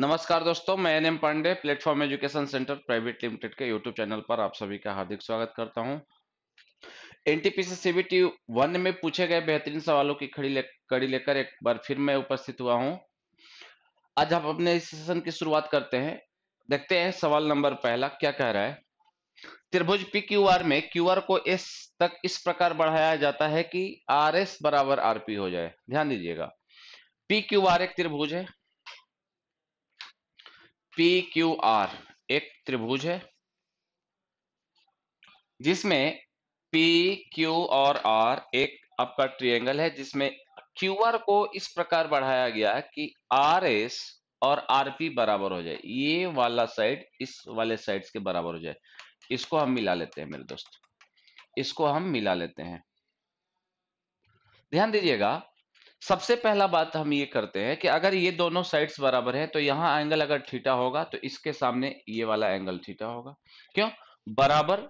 नमस्कार दोस्तों मैं N M Pandey platform education centre private limited के यूट्यूब चैनल पर आप सभी का हार्दिक स्वागत करता हूं एनटीपीसी सीबीटी वन में पूछे गए बेहतरीन सवालों की खड़ी ले, कड़ी लेकर एक बार फिर मैं उपस्थित हुआ हूं आज हम अपने इस सेशन की शुरुआत करते हैं देखते हैं सवाल नंबर पहला क्या कह रहा है त्रिभुज पी क्यू आर में क्यू आर को एस तक इस प्रकार बढ़ाया जाता है कि आर एस बराबर आर पी हो जाए ध्यान दीजिएगा पी क्यू आर एक त्रिभुज है पी क्यू आर एक त्रिभुज है जिसमें पी क्यू और आर एक आपका ट्रिएंगल है जिसमें क्यू आर को इस प्रकार बढ़ाया गया है कि आर एस और आर पी बराबर हो जाए ये वाला साइड इस वाले साइड के बराबर हो जाए इसको हम मिला लेते हैं मेरे दोस्त इसको हम मिला लेते हैं ध्यान दीजिएगा सबसे पहला बात हम ये करते हैं कि अगर ये दोनों साइड्स बराबर हैं तो यहाँ एंगल अगर थीटा होगा तो इसके सामने ये वाला एंगल थीटा होगा क्यों बराबर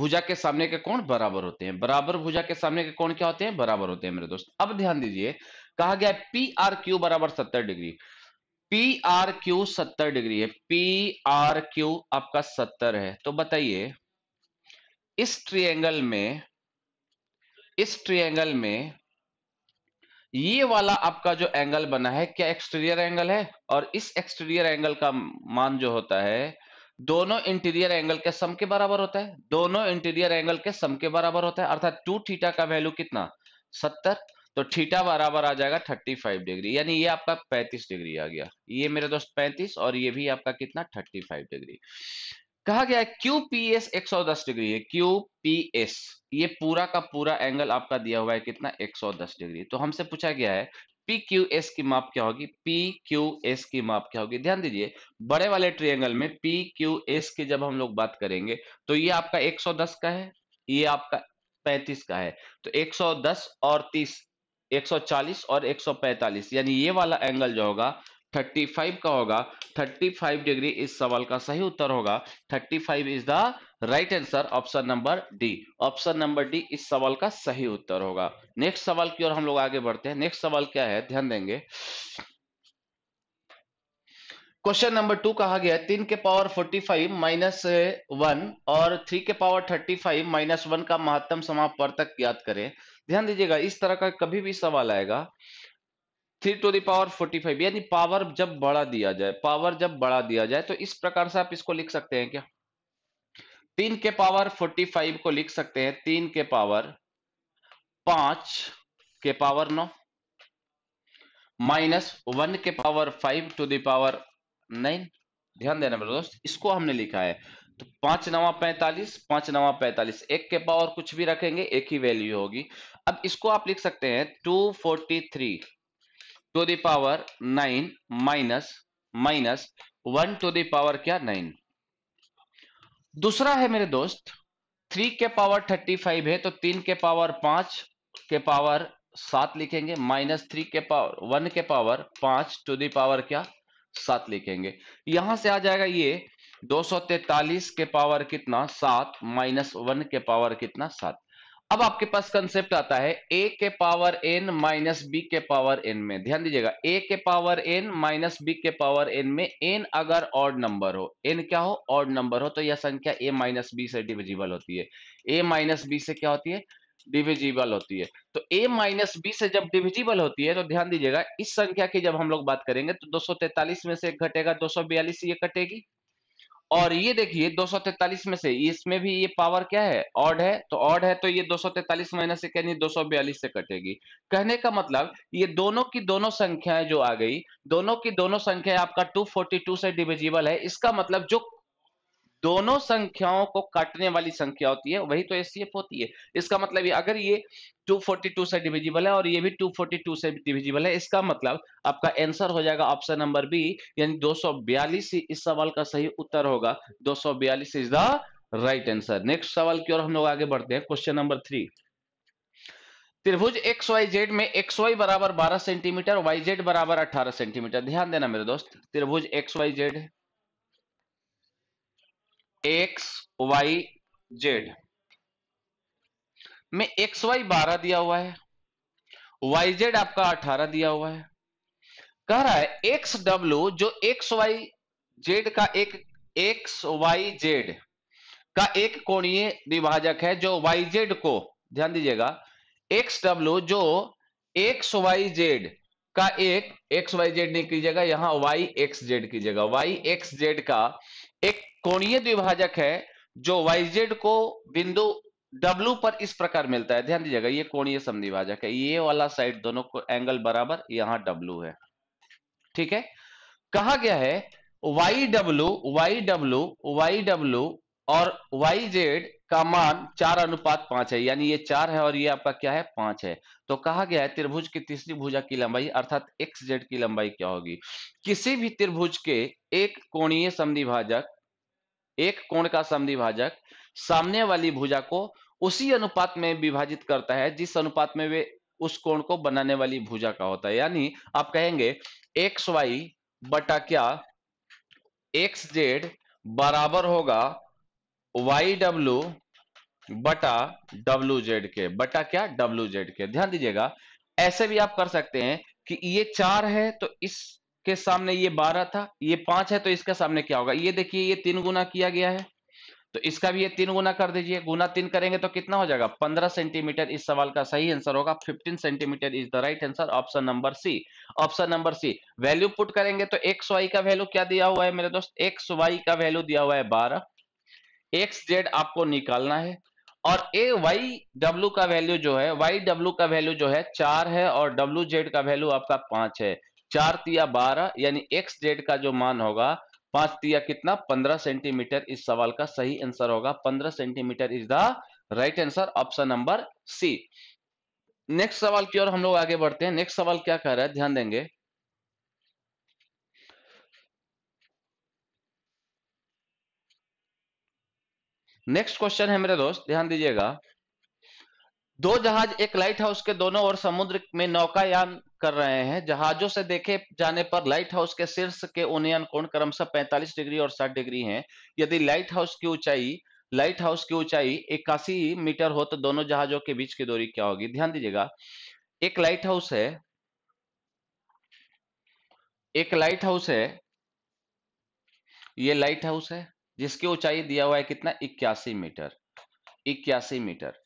भुजा के सामने के कोण बराबर होते हैं बराबर भुजा के सामने के कोण क्या होते हैं बराबर होते हैं मेरे दोस्त अब ध्यान दीजिए कहा गया पी आर क्यू बराबर सत्तर डिग्री पी आर क्यू सत्तर डिग्री है पी आर क्यू आपका सत्तर है तो बताइए इस ट्रिएंगल में इस ट्रिएंगल में ये वाला आपका जो एंगल बना है क्या एक्सटीरियर एंगल है और इस एक्सटीरियर एंगल का मान जो होता है दोनों इंटीरियर एंगल के सम के बराबर होता है दोनों इंटीरियर एंगल के सम के बराबर होता है अर्थात टू थीटा का वैल्यू कितना सत्तर तो थीटा बराबर आ जाएगा थर्टी फाइव डिग्री यानी ये आपका पैंतीस डिग्री आ गया ये मेरे दोस्त पैंतीस और ये भी आपका कितना थर्टी फाइव डिग्री कहा गया है क्यू पी एस एक सौ दस डिग्री है क्यू पी एस ये पूरा का पूरा एंगल आपका दिया हुआ है कितना एक सौ दस डिग्री तो हमसे पूछा गया है पी क्यू एस की माप क्या होगी पी क्यू एस की माप क्या होगी ध्यान दीजिए बड़े वाले ट्रिएंगल में पी क्यू एस की जब हम लोग बात करेंगे तो ये आपका एक सौ दस का है ये आपका पैंतीस का है तो एक सौ दस और तीस एक सौ चालीस और एक सौ पैंतालीस यानी ये वाला एंगल जो होगा 35 का होगा 35 डिग्री इस सवाल का सही उत्तर होगा 35 is the right answer option number D option number D इस सवाल का सही उत्तर होगा नेक्स्ट सवाल की ओर हम लोग आगे बढ़ते हैं नेक्स्ट सवाल क्या है ध्यान देंगे क्वेश्चन नंबर टू कहा गया है तीन के power forty five minus one और थ्री के power thirty five minus one का महत्तम समापवर्तक याद करें ध्यान दीजिएगा इस तरह का कभी भी सवाल आएगा three to the power forty five यानी पावर जब बड़ा दिया जाए पावर जब बड़ा दिया जाए तो इस प्रकार से आप इसको लिख सकते हैं क्या तीन के पावर फोर्टी फाइव को लिख सकते हैं तीन के पावर पांच के पावर नौ माइनस वन के power five to the power nine ध्यान देना मेरे दोस्त इसको हमने लिखा है तो पांच नवा पैंतालीस पांच नवा पैंतालीस एक के पावर कुछ भी रखेंगे एक ही वैल्यू होगी अब इसको आप लिख सकते हैं two forty three to the power power nine minus minus one to the power power क्या नाइन दूसरा है मेरे दोस्त थ्री के पावर थर्टी फाइव है तो तीन के पावर पांच के पावर सात लिखेंगे माइनस थ्री के पावर वन के पावर पांच टू दावर क्या सात लिखेंगे यहां से आ जाएगा ये दो सौ तैतालीस के पावर कितना सात माइनस वन के पावर कितना सात अब आपके पास कंसेप्ट आता है ए के पावर एन माइनस बी के पावर एन में ध्यान दीजिएगा ए के पावर एन माइनस बी के पावर एन में एन अगर ऑड नंबर हो एन क्या हो ऑड नंबर हो तो यह संख्या ए माइनस बी से डिविजिबल होती है ए माइनस बी से क्या होती है डिविजिबल होती है तो a माइनस बी से जब डिविजिबल होती है तो ध्यान दीजिएगा इस संख्या की जब हम लोग बात करेंगे तो तैतालीस में से घटेगा बयालीस ये कटेगी और ये देखिए दो में से इसमें भी ये पावर क्या है ऑड है तो ऑड है तो ये तैतालीस माइनस से कहनी बयालीस से कटेगी कहने का मतलब ये दोनों की दोनों संख्याएं जो आ गई दोनों की दोनों संख्याएं आपका 242 से डिविजिबल है इसका मतलब जो दोनों संख्याओं को काटने वाली संख्या होती है वही तो एस होती है इसका मतलब ये अगर ये 242 से डिविजिबल है और ये भी 242 से डिविजिबल है इसका मतलब आपका आंसर हो जाएगा ऑप्शन नंबर बी यानी 242 इस सवाल का सही उत्तर होगा 242 is the right answer next सवाल की ओर हम लोग आगे बढ़ते हैं क्वेश्चन नंबर थ्री त्रिभुज एक्स वाई जेड में एक्स वाई बराबर बारह सेंटीमीटर वाई जेड बराबर अठारह सेंटीमीटर ध्यान देना मेरे दोस्त त्रिभुज X Y Z X Y Z में एक्स वाई बारह दिया हुआ है वाई जेड आपका अठारह दिया हुआ है कह रहा है एक्स डब्ल्यू जो एक्स वाई जेड का एक एक्स वाई जेड का एक कोणीय विभाजक है जो वाई जेड को ध्यान दीजिएगा एक्स डब्ल्यू जो एक्स वाई जेड का एक एक्स वाई जेड नहीं कीजिएगा यहां वाई एक्स जेड कीजिएगा वाई एक्स जेड का एक कोणीय द्विभाजक है जो yz को बिंदु W पर इस प्रकार मिलता है ध्यान दीजिएगा ये कोणीय समद्विभाजक है ये वाला साइड दोनों को एंगल बराबर यहां W है ठीक है कहा गया है YW YW YW और YZ का मान चार अनुपात पांच है यानी ये चार है और ये आपका क्या है पांच है तो कहा गया है त्रिभुज की तीसरी भुजा की लंबाई अर्थात एक्स जेड की लंबाई क्या होगी किसी भी त्रिभुज के एक कोणीय समिभाजक एक कोण का समिभाजक सामने वाली भुजा को उसी अनुपात में विभाजित करता है जिस अनुपात में वे उस कोण को बनाने वाली भुजा का होता है यानी आप कहेंगे एक्स वाई बटा क्या एक्स जेड बराबर होगा वाई डब्ल्यू बटा डब्ल्यू जेड के बटा क्या डब्ल्यू जेड के ध्यान दीजिएगा ऐसे भी आप कर सकते हैं कि ये चार है तो इसके सामने ये बारह था ये पांच है तो इसके सामने क्या होगा ये देखिए ये तीन गुना किया गया है तो इसका भी ये तीन गुना कर दीजिए गुना तीन करेंगे तो कितना हो जाएगा पंद्रह सेंटीमीटर इस सवाल का सही आंसर होगा fifteen centimetre is the right answer option number C option number C value put करेंगे तो एक्स वाई का वैल्यू क्या दिया हुआ है मेरे दोस्त एक्स वाई का वैल्यू दिया हुआ है बारह एक्स जेड आपको निकालना है और ए वाई डब्ल्यू का वैल्यू जो है वाई डब्ल्यू का वैल्यू जो है चार है और डब्ल्यू जेड का वैल्यू आपका पांच है चार तिया बारह यानी एक्स जेड का जो मान होगा पांच तिया कितना पंद्रह सेंटीमीटर इस सवाल का सही आंसर होगा पंद्रह centimetre is the right answer option number C next सवाल की ओर हम लोग आगे बढ़ते हैं नेक्स्ट सवाल क्या कह रहा है ध्यान देंगे नेक्स्ट क्वेश्चन है मेरे दोस्त ध्यान दीजिएगा दो जहाज एक लाइट हाउस के दोनों ओर समुद्र में नौकायान कर रहे हैं जहाजों से देखे जाने पर लाइट हाउस के शीर्ष के उन्नयन कोण क्रमशः 45 डिग्री और 60 डिग्री हैं यदि लाइट हाउस की ऊंचाई लाइट हाउस की ऊंचाई इक्यासी मीटर हो तो दोनों जहाजों के बीच की दूरी क्या होगी ध्यान दीजिएगा एक लाइट हाउस है एक लाइट हाउस है ये लाइट हाउस है जिसकी ऊंचाई दिया हुआ है कितना इक्यासी मीटर इक्यासी मीटर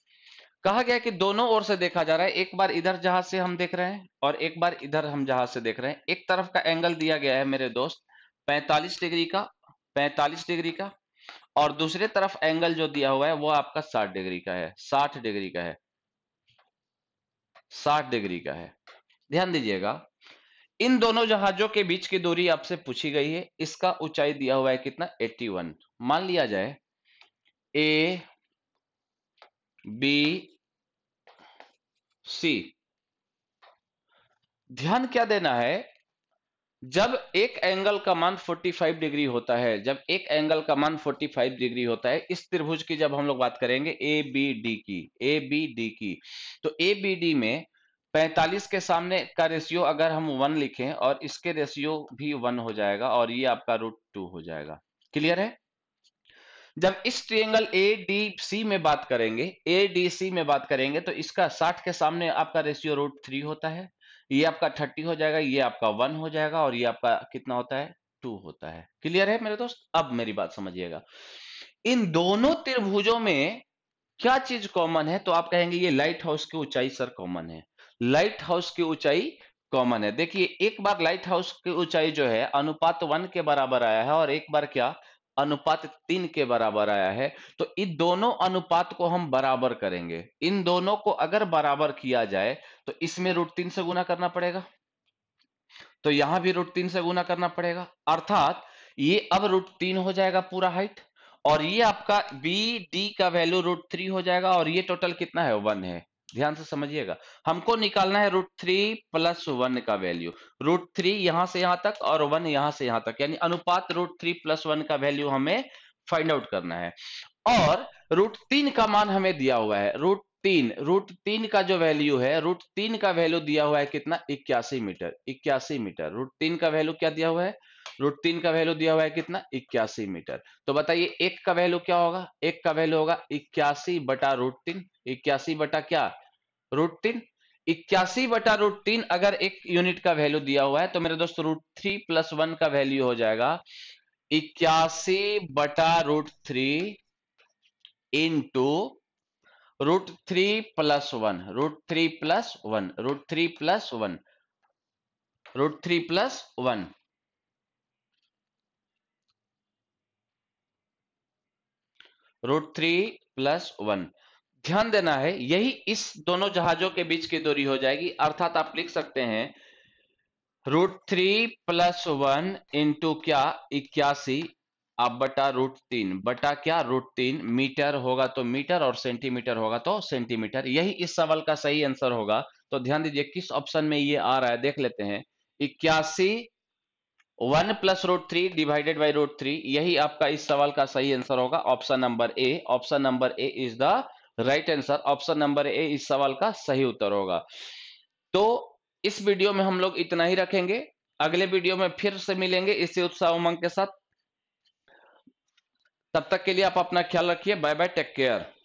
कहा गया कि दोनों ओर से देखा जा रहा है एक बार इधर जहां से हम देख रहे हैं और एक बार इधर हम जहां से देख रहे हैं एक तरफ का एंगल दिया गया है मेरे दोस्त 45 डिग्री का 45 डिग्री का और दूसरे तरफ एंगल जो दिया हुआ है वो आपका 60 डिग्री का है 60 डिग्री का है 60 डिग्री का है ध्यान दीजिएगा इन दोनों जहाजों के बीच की दूरी आपसे पूछी गई है इसका ऊंचाई दिया हुआ है कितना 81 मान लिया जाए ए बी सी ध्यान क्या देना है जब एक एंगल का मान 45 डिग्री होता है जब एक एंगल का मान 45 डिग्री होता है इस त्रिभुज की जब हम लोग बात करेंगे ए बी डी की ए बी डी की तो ए बी डी में 45 के सामने का रेशियो अगर हम वन लिखें और इसके रेशियो भी वन हो जाएगा और ये आपका रूट टू हो जाएगा क्लियर है जब इस ट्रिएंगल ए डी सी में बात करेंगे ए डी सी में बात करेंगे तो इसका 60 के सामने आपका रेशियो रूट थ्री होता है ये आपका 30 हो जाएगा ये आपका वन हो जाएगा और ये आपका कितना होता है टू होता है क्लियर है मेरे दोस्त अब मेरी बात समझिएगा इन दोनों त्रिभुजों में क्या चीज कॉमन है तो आप कहेंगे ये लाइट हाउस की ऊंचाई सर कॉमन है लाइट हाउस की ऊंचाई कॉमन है देखिए एक बार लाइट हाउस की ऊंचाई जो है अनुपात वन के बराबर आया है और एक बार क्या अनुपात तीन के बराबर आया है तो इन दोनों अनुपात को हम बराबर करेंगे इन दोनों को अगर बराबर किया जाए तो इसमें रूट तीन से गुना करना पड़ेगा तो यहां भी रूट तीन से गुना करना पड़ेगा अर्थात ये अब रूट तीन हो जाएगा पूरा हाइट और ये आपका बी डी का वैल्यू रूट थ्री हो जाएगा और ये टोटल कितना है वन है ध्यान से समझिएगा हमको निकालना है रूट थ्री प्लस वन का वैल्यू रूट थ्री यहां से यहां तक और वन यहां से यहां तक यानी अनुपात रूट थ्री प्लस वन का वैल्यू हमें फाइंड आउट करना है और रूट तीन का मान हमें दिया हुआ है रूट तीन रूट तीन का जो वैल्यू है रूट तीन का वैल्यू दिया हुआ है कितना इक्यासी मीटर इक्यासी मीटर रूट तीन का वैल्यू क्या दिया हुआ है रूट तीन का वैल्यू दिया हुआ है कितना इक्यासी मीटर तो बताइए एक का वैल्यू क्या होगा एक का वैल्यू होगा इक्यासी बटा रूट तीन इक्यासी बटा क्या रूट तीन इक्यासी बटा रूट तीन अगर एक यूनिट का वैल्यू दिया हुआ है तो मेरे दोस्त रूट थ्री प्लस वन का वैल्यू हो जाएगा इक्यासी बटा root three into root three plus one root three plus one root three plus one root three plus one root three plus one ध्यान देना है यही इस दोनों जहाजों के बीच की दूरी हो जाएगी अर्थात आप लिख सकते हैं root three plus one into क्या इक्यासी अब बटा रूट तीन बटा क्या रूट तीन मीटर होगा तो मीटर और सेंटीमीटर होगा तो सेंटीमीटर यही इस सवाल का सही आंसर होगा तो ध्यान दीजिए किस ऑप्शन में ये आ रहा है देख लेते हैं इक्यासी one plus root three divided by root three यही आपका इस सवाल का सही आंसर होगा option number A option number A is the right answer option number A इस सवाल का सही उत्तर होगा तो इस वीडियो में हम लोग इतना ही रखेंगे अगले वीडियो में फिर से मिलेंगे इसी उत्साह उमंग के साथ तब तक के लिए आप अपना ख्याल रखिए बाय बाय टेक केयर